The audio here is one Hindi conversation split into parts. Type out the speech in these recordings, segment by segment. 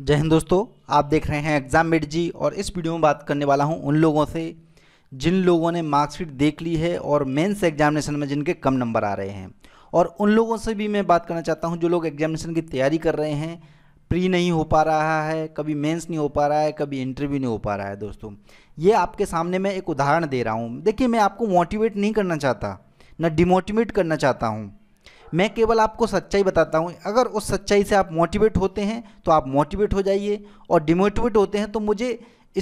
जय हिंद दोस्तों आप देख रहे हैं एग्ज़ाम मेड जी और इस वीडियो में बात करने वाला हूं उन लोगों से जिन लोगों ने मार्कशीट देख ली है और मेंस एग्जामिनेशन में जिनके कम नंबर आ रहे हैं और उन लोगों से भी मैं बात करना चाहता हूं जो लोग एग्जामिनेशन की तैयारी कर रहे हैं प्री नहीं हो पा रहा है कभी मेन्स नहीं हो पा रहा है कभी इंटरव्यू नहीं हो पा रहा है दोस्तों ये आपके सामने मैं एक उदाहरण दे रहा हूँ देखिए मैं आपको मोटिवेट नहीं करना चाहता ना डिमोटिवेट करना चाहता हूँ मैं केवल आपको सच्चाई बताता हूँ अगर उस सच्चाई से आप मोटिवेट होते हैं तो आप मोटिवेट हो जाइए और डिमोटिवेट होते हैं तो मुझे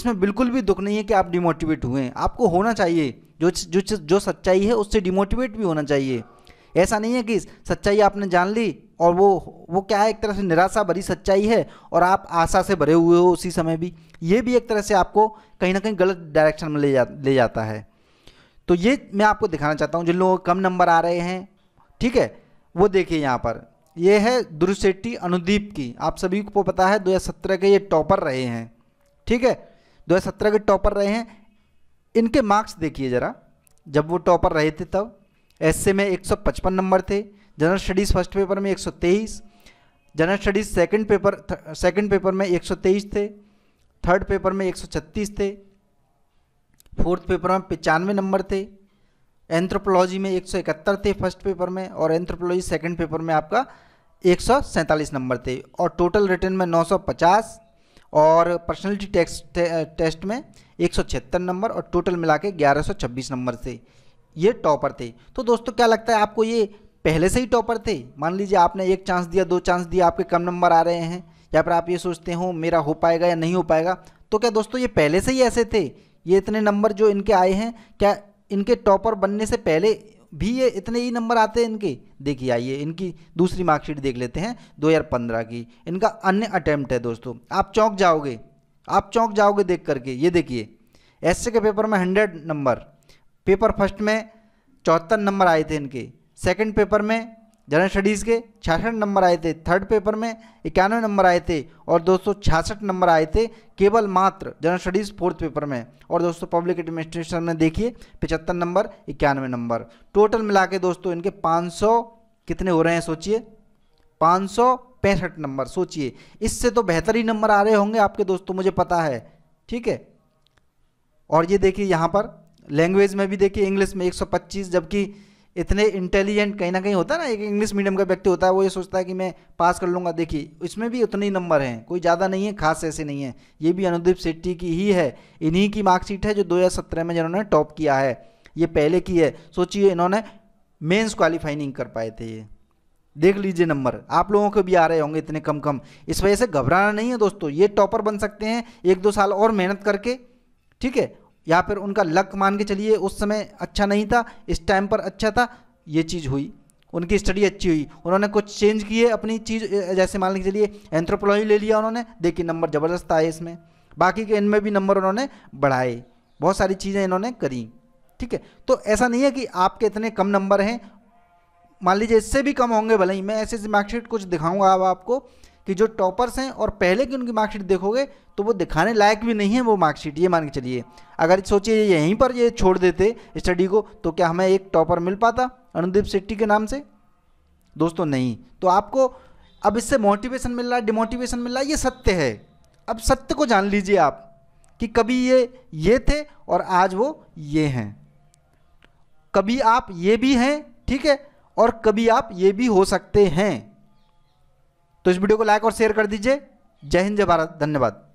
इसमें बिल्कुल भी दुख नहीं है कि आप डिमोटिवेट हुए हैं आपको होना चाहिए जो जो जो सच्चाई है उससे डिमोटिवेट भी होना चाहिए ऐसा नहीं है कि सच्चाई आपने जान ली और वो वो क्या है एक तरह से निराशा भरी सच्चाई है और आप आशा से भरे हुए हो उसी समय भी ये भी एक तरह से आपको कहीं ना कहीं गलत डायरेक्शन में ले जा ले जाता है तो ये मैं आपको दिखाना चाहता हूँ जिन लोगों कम नंबर आ रहे हैं ठीक है वो देखिए यहाँ पर ये है ध्रुव अनुदीप की आप सभी को पता है 2017 के ये टॉपर रहे हैं ठीक है 2017 के टॉपर रहे हैं इनके मार्क्स देखिए ज़रा जब वो टॉपर रहे थे तब एस में 155 नंबर थे जनरल स्टडीज़ फर्स्ट पेपर में 123 general studies second paper second paper में 123 थे थर्ड पेपर में 136 थे फोर्थ पेपर में पचानवे नंबर थे एंथ्रोपोलॉजी में एक थे फर्स्ट पेपर में और एंथ्रोपोलॉजी सेकेंड पेपर में आपका एक नंबर थे और टोटल रिटर्न में 950 और पर्सनलिटी टेस्ट टेस्ट में एक नंबर और टोटल मिला के ग्यारह नंबर थे ये टॉपर थे तो दोस्तों क्या लगता है आपको ये पहले से ही टॉपर थे मान लीजिए आपने एक चांस दिया दो चांस दिया आपके कम नंबर आ रहे हैं या फिर आप ये सोचते हो मेरा हो पाएगा या नहीं हो पाएगा तो क्या दोस्तों ये पहले से ही ऐसे थे ये इतने नंबर जो इनके आए हैं क्या इनके टॉपर बनने से पहले भी ये इतने ही नंबर आते हैं इनके देखिए आइए इनकी दूसरी मार्कशीट देख लेते हैं 2015 की इनका अन्य अटैम्प्ट है दोस्तों आप चौंक जाओगे आप चौंक जाओगे देख करके ये देखिए एस के पेपर में हंड्रेड नंबर पेपर फर्स्ट में चौहत्तर नंबर आए थे इनके सेकेंड पेपर में जनरल स्टडीज़ के छियासठ नंबर आए थे थर्ड पेपर में इक्यानवे नंबर आए थे और दोस्तों छियासठ नंबर आए थे केवल मात्र जनरल स्टडीज़ फोर्थ पेपर में और दोस्तों पब्लिक एडमिनिस्ट्रेशन में देखिए पचहत्तर नंबर इक्यानवे नंबर टोटल मिला के दोस्तों इनके 500 कितने हो रहे हैं सोचिए पाँच नंबर सोचिए इससे तो बेहतर ही नंबर आ रहे होंगे आपके दोस्तों मुझे पता है ठीक है और ये देखिए यहाँ पर लैंग्वेज में भी देखिए इंग्लिश में पच्चीस जबकि इतने इंटेलिजेंट कहीं ना कहीं होता है ना एक इंग्लिश मीडियम का व्यक्ति होता है वो ये सोचता है कि मैं पास कर लूँगा देखिए इसमें भी उतने ही नंबर हैं कोई ज़्यादा नहीं है खास ऐसे नहीं है ये भी अनुदीप सेट्टी की ही है इन्हीं की मार्कशीट है जो दो में जिन्होंने टॉप किया है ये पहले की है सोचिए इन्होंने मेन्स क्वालिफाई नहीं कर पाए थे ये देख लीजिए नंबर आप लोगों के भी आ रहे होंगे इतने कम कम इस वजह से घबराना नहीं है दोस्तों ये टॉपर बन सकते हैं एक दो साल और मेहनत करके ठीक है या फिर उनका लक मान के चलिए उस समय अच्छा नहीं था इस टाइम पर अच्छा था ये चीज़ हुई उनकी स्टडी अच्छी हुई उन्होंने कुछ चेंज किए अपनी चीज़ जैसे मान के चलिए एंथ्रोपोलॉजी ले लिया उन्होंने देखिए नंबर ज़बरदस्त आए इसमें बाकी के इनमें भी नंबर उन्होंने बढ़ाए बहुत सारी चीज़ें इन्होंने करी ठीक है तो ऐसा नहीं है कि आपके इतने कम नंबर हैं मान लीजिए इससे भी कम होंगे भले ही मैं ऐसे मार्कशीट कुछ दिखाऊंगा अब आपको कि जो टॉपर्स हैं और पहले की उनकी मार्कशीट देखोगे तो वो दिखाने लायक भी नहीं है वो मार्कशीट ये मान के चलिए अगर सोचिए यहीं पर ये छोड़ देते स्टडी को तो क्या हमें एक टॉपर मिल पाता अनुदीप सेट्टी के नाम से दोस्तों नहीं तो आपको अब इससे मोटिवेशन मिल रहा है डिमोटिवेशन मिल रहा है ये सत्य है अब सत्य को जान लीजिए आप कि कभी ये ये थे और आज वो ये हैं कभी आप ये भी हैं ठीक है और कभी आप ये भी हो सकते हैं तो इस वीडियो को लाइक और शेयर कर दीजिए जय हिंद जय भारत धन्यवाद